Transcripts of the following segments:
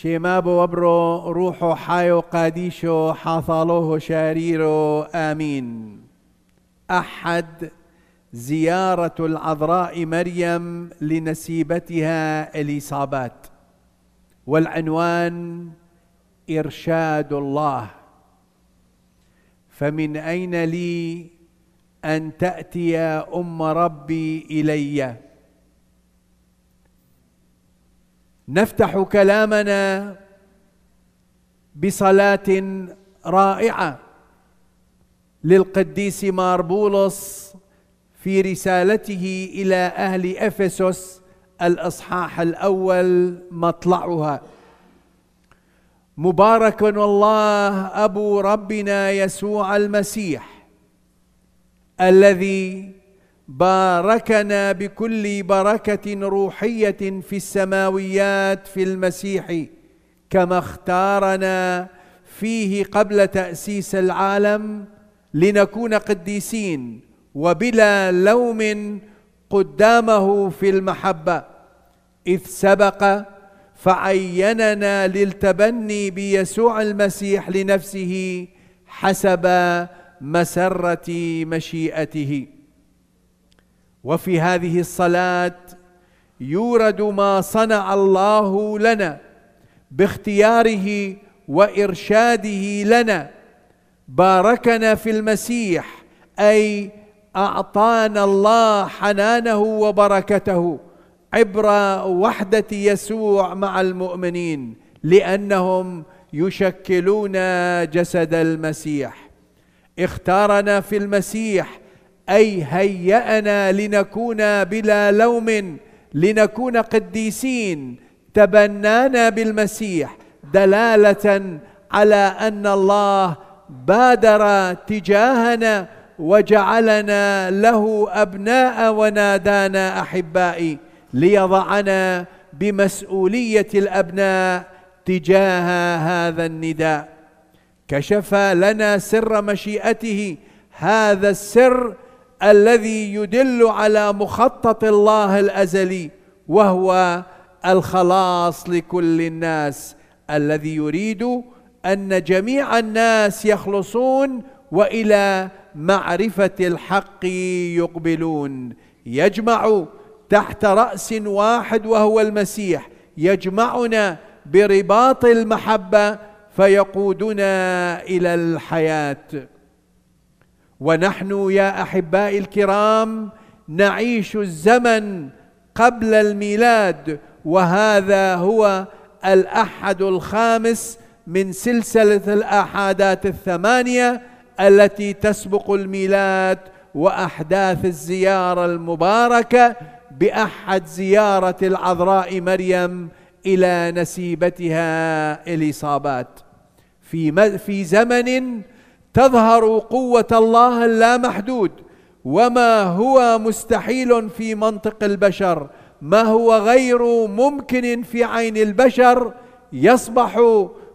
شيما وبرو روحو حايو قاديشو حاصلوه شاريرو آمين أحد زيارة العذراء مريم لنسيبتها إليصابات والعنوان إرشاد الله فمن أين لي أن تأتي أم ربي إليّ نفتح كلامنا بصلاه رائعه للقديس مار بولس في رسالته الى اهل افسس الاصحاح الاول مطلعها مبارك الله ابو ربنا يسوع المسيح الذي باركنا بكل بركه روحيه في السماويات في المسيح كما اختارنا فيه قبل تاسيس العالم لنكون قديسين وبلا لوم قدامه في المحبه اذ سبق فعيننا للتبني بيسوع المسيح لنفسه حسب مسره مشيئته وفي هذه الصلاه يورد ما صنع الله لنا باختياره وارشاده لنا باركنا في المسيح اي اعطانا الله حنانه وبركته عبر وحده يسوع مع المؤمنين لانهم يشكلون جسد المسيح اختارنا في المسيح أي هيأنا لنكون بلا لوم لنكون قديسين تبنانا بالمسيح دلالة على أن الله بادر تجاهنا وجعلنا له أبناء ونادانا أحبائي ليضعنا بمسؤولية الأبناء تجاه هذا النداء كشف لنا سر مشيئته هذا السر الذي يدل على مخطط الله الازلي وهو الخلاص لكل الناس الذي يريد ان جميع الناس يخلصون والى معرفه الحق يقبلون يجمع تحت راس واحد وهو المسيح يجمعنا برباط المحبه فيقودنا الى الحياه ونحن يا احبائي الكرام نعيش الزمن قبل الميلاد وهذا هو الاحد الخامس من سلسله الاحادات الثمانيه التي تسبق الميلاد واحداث الزياره المباركه باحد زياره العذراء مريم الى نسيبتها اليصابات في في زمن تظهر قوة الله اللامحدود وما هو مستحيل في منطق البشر ما هو غير ممكن في عين البشر يصبح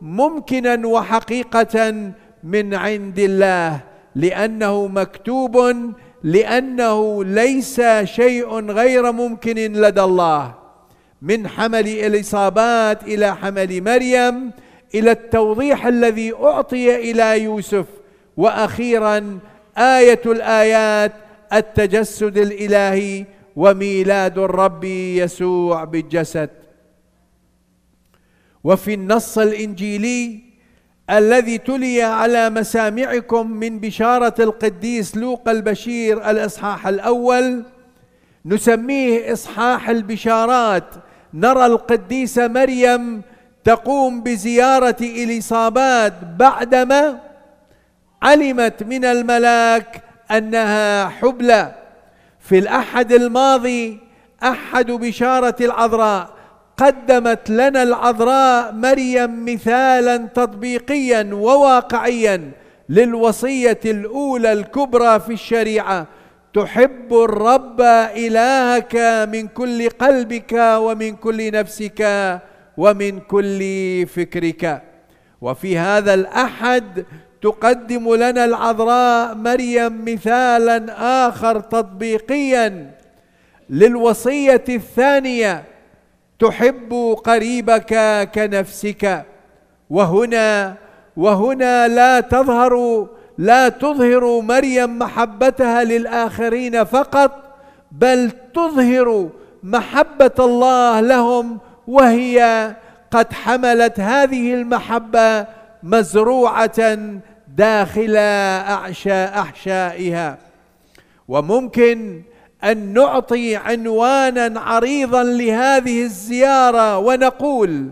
ممكنا وحقيقة من عند الله لأنه مكتوب لأنه ليس شيء غير ممكن لدى الله من حمل الإصابات إلى حمل مريم إلى التوضيح الذي أعطي إلى يوسف واخيرا ايه الايات التجسد الالهي وميلاد الرب يسوع بالجسد وفي النص الانجيلي الذي تلي على مسامعكم من بشاره القديس لوقا البشير الاصحاح الاول نسميه اصحاح البشارات نرى القديسه مريم تقوم بزياره اليصابات بعدما علمت من الملاك انها حبلى في الاحد الماضي احد بشاره العذراء قدمت لنا العذراء مريم مثالا تطبيقيا وواقعيا للوصيه الاولى الكبرى في الشريعه تحب الرب الهك من كل قلبك ومن كل نفسك ومن كل فكرك وفي هذا الاحد تقدم لنا العذراء مريم مثالا اخر تطبيقيا للوصيه الثانيه تحب قريبك كنفسك وهنا وهنا لا تظهر لا تظهر مريم محبتها للاخرين فقط بل تظهر محبه الله لهم وهي قد حملت هذه المحبه مزروعه داخل أعشى أحشائها وممكن أن نعطي عنوانا عريضا لهذه الزيارة ونقول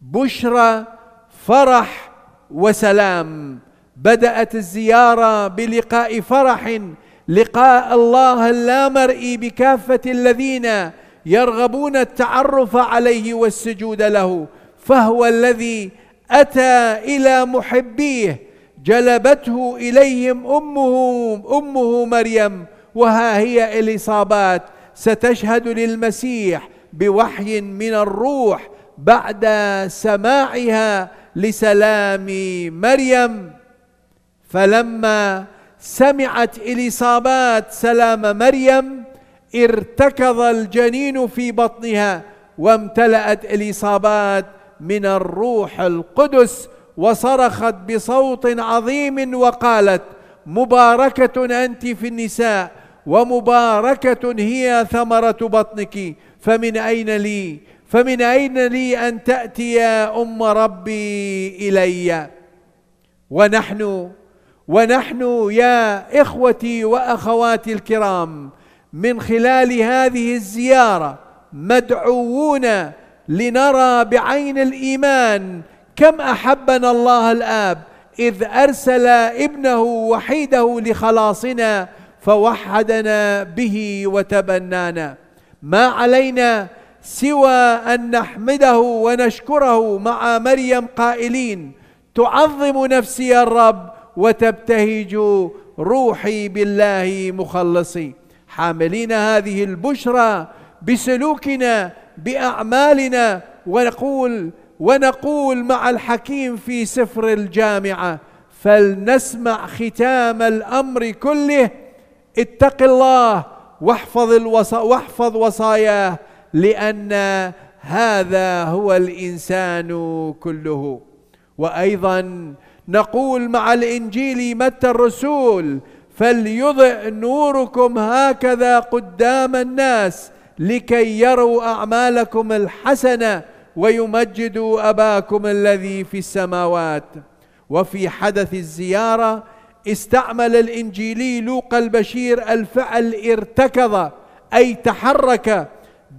بشرى فرح وسلام بدأت الزيارة بلقاء فرح لقاء الله اللامرئي بكافة الذين يرغبون التعرف عليه والسجود له فهو الذي أتى إلى محبيه جلبته اليهم امه امه مريم وها هي اليصابات ستشهد للمسيح بوحي من الروح بعد سماعها لسلام مريم فلما سمعت اليصابات سلام مريم ارتكض الجنين في بطنها وامتلأت اليصابات من الروح القدس وصرخت بصوت عظيم وقالت مباركه انت في النساء ومباركه هي ثمره بطنك فمن اين لي فمن اين لي ان تاتي يا ام ربي الي ونحن ونحن يا اخوتي واخواتي الكرام من خلال هذه الزياره مدعوون لنرى بعين الايمان كم احبنا الله الاب اذ ارسل ابنه وحيده لخلاصنا فوحدنا به وتبنانا ما علينا سوى ان نحمده ونشكره مع مريم قائلين تعظم نفسي الرب وتبتهج روحي بالله مخلصي حاملين هذه البشرى بسلوكنا باعمالنا ونقول ونقول مع الحكيم في سفر الجامعه فلنسمع ختام الامر كله اتق الله واحفظ الوص... واحفظ وصاياه لان هذا هو الانسان كله وايضا نقول مع الانجيل متى الرسول فليضع نوركم هكذا قدام الناس لكي يروا اعمالكم الحسنه ويمجدوا اباكم الذي في السماوات وفي حدث الزياره استعمل الانجيلي لوقا البشير الفعل ارتكض اي تحرك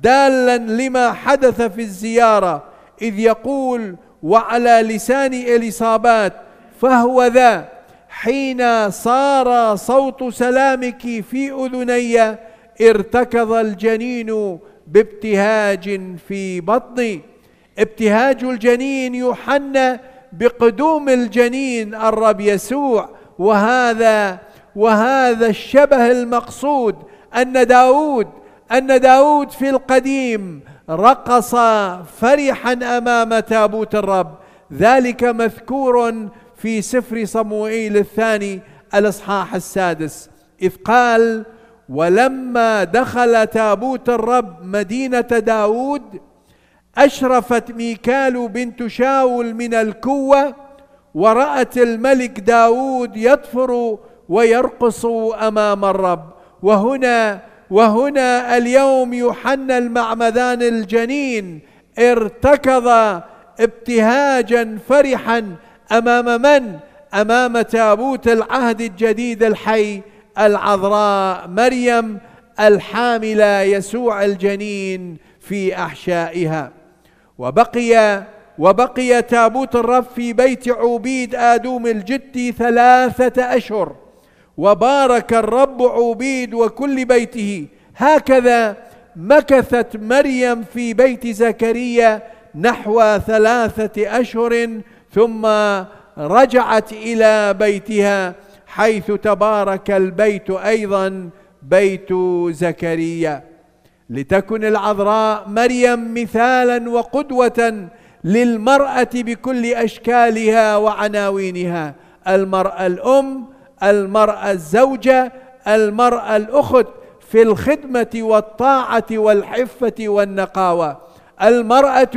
دالا لما حدث في الزياره اذ يقول وعلى لسان اليصابات فهو ذا حين صار صوت سلامك في اذني ارتكض الجنين بابتهاج في بطني ابتهاج الجنين يحنى بقدوم الجنين الرب يسوع وهذا وهذا الشبه المقصود أن داود أن داود في القديم رقص فرحا أمام تابوت الرب ذلك مذكور في سفر صموئيل الثاني الإصحاح السادس إذ قال ولما دخل تابوت الرب مدينة داود أشرفت ميكال بنت شاول من الكوة ورأت الملك داود يطفر ويرقص أمام الرب وهنا وهنا اليوم يوحنا المعمدان الجنين ارتكض ابتهاجا فرحا امام من امام تابوت العهد الجديد الحي العذراء مريم الحامله يسوع الجنين في احشائها وبقي وبقي تابوت الرب في بيت عبيد آدوم الجدي ثلاثة أشهر وبارك الرب عبيد وكل بيته هكذا مكثت مريم في بيت زكريا نحو ثلاثة أشهر ثم رجعت إلى بيتها حيث تبارك البيت أيضا بيت زكريا لتكن العذراء مريم مثالا وقدوه للمراه بكل اشكالها وعناوينها المراه الام المراه الزوجه المراه الاخت في الخدمه والطاعه والحفه والنقاوه المراه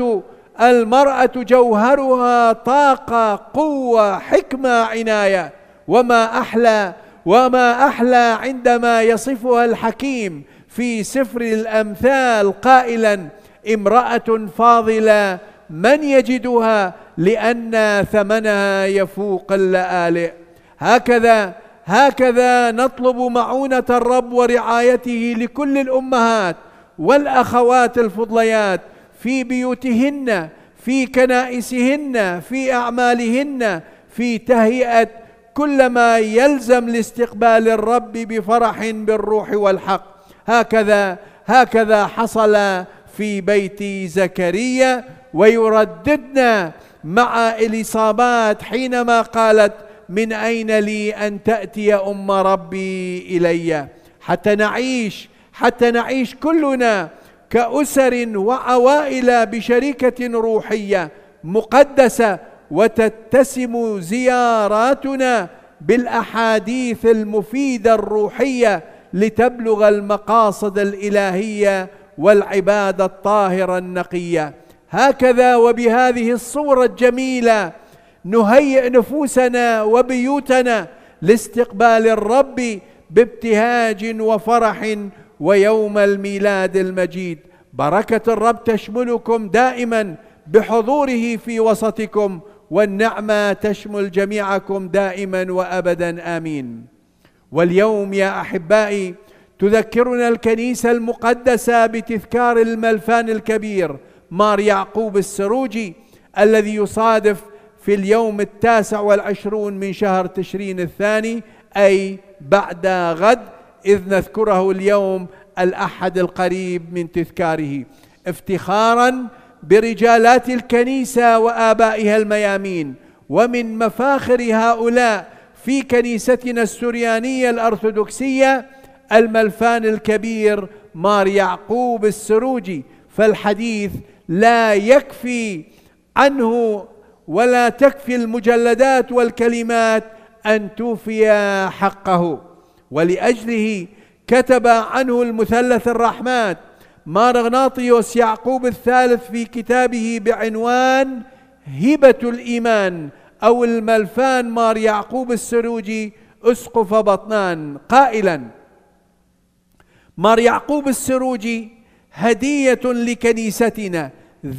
المراه جوهرها طاقه قوه حكمه عنايه وما احلى وما احلى عندما يصفها الحكيم في سفر الأمثال قائلا امرأة فاضلة من يجدها لأن ثمنها يفوق اللآلئ هكذا هكذا نطلب معونة الرب ورعايته لكل الأمهات والأخوات الفضليات في بيوتهن في كنائسهن في أعمالهن في تهيئة كل ما يلزم لاستقبال الرب بفرح بالروح والحق هكذا هكذا حصل في بيت زكريا ويرددنا مع اليصابات حينما قالت من اين لي ان تاتي ام ربي الي حتى نعيش حتى نعيش كلنا كاسر وعوائل بشركه روحيه مقدسه وتتسم زياراتنا بالاحاديث المفيده الروحيه لتبلغ المقاصد الالهيه والعباده الطاهره النقيه هكذا وبهذه الصوره الجميله نهيئ نفوسنا وبيوتنا لاستقبال الرب بابتهاج وفرح ويوم الميلاد المجيد بركه الرب تشملكم دائما بحضوره في وسطكم والنعمه تشمل جميعكم دائما وابدا امين واليوم يا احبائي تذكرنا الكنيسه المقدسه بتذكار الملفان الكبير مار يعقوب السروجي الذي يصادف في اليوم التاسع والعشرون من شهر تشرين الثاني اي بعد غد اذ نذكره اليوم الاحد القريب من تذكاره افتخارا برجالات الكنيسه وابائها الميامين ومن مفاخر هؤلاء في كنيستنا السريانية الأرثوذكسية الملفان الكبير مار يعقوب السروجي فالحديث لا يكفي عنه ولا تكفي المجلدات والكلمات أن توفي حقه ولأجله كتب عنه المثلث الرحمات مارغناطيوس يعقوب الثالث في كتابه بعنوان هبة الإيمان أو الملفان مار يعقوب السروجي أسقف بطنان قائلا مار يعقوب السروجي هدية لكنيستنا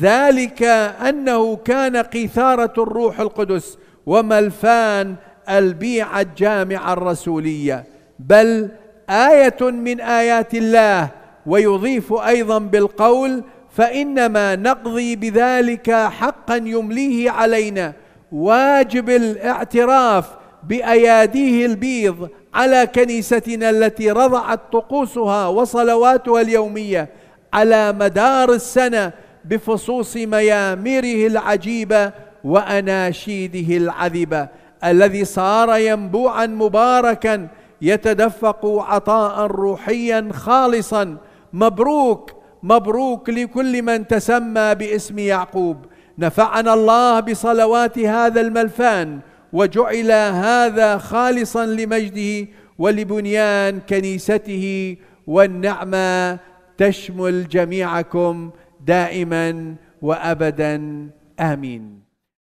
ذلك أنه كان قيثارة الروح القدس وملفان البيعة الجامعة الرسولية بل آية من آيات الله ويضيف أيضا بالقول فإنما نقضي بذلك حقا يمليه علينا واجب الاعتراف باياديه البيض على كنيستنا التي رضعت طقوسها وصلواتها اليوميه على مدار السنه بفصوص ميامره العجيبه واناشيده العذبه الذي صار ينبوعا مباركا يتدفق عطاء روحيا خالصا مبروك مبروك لكل من تسمى باسم يعقوب نفعنا الله بصلوات هذا الملفان وجعل هذا خالصا لمجده ولبنيان كنيسته والنعمه تشمل جميعكم دائما وابدا امين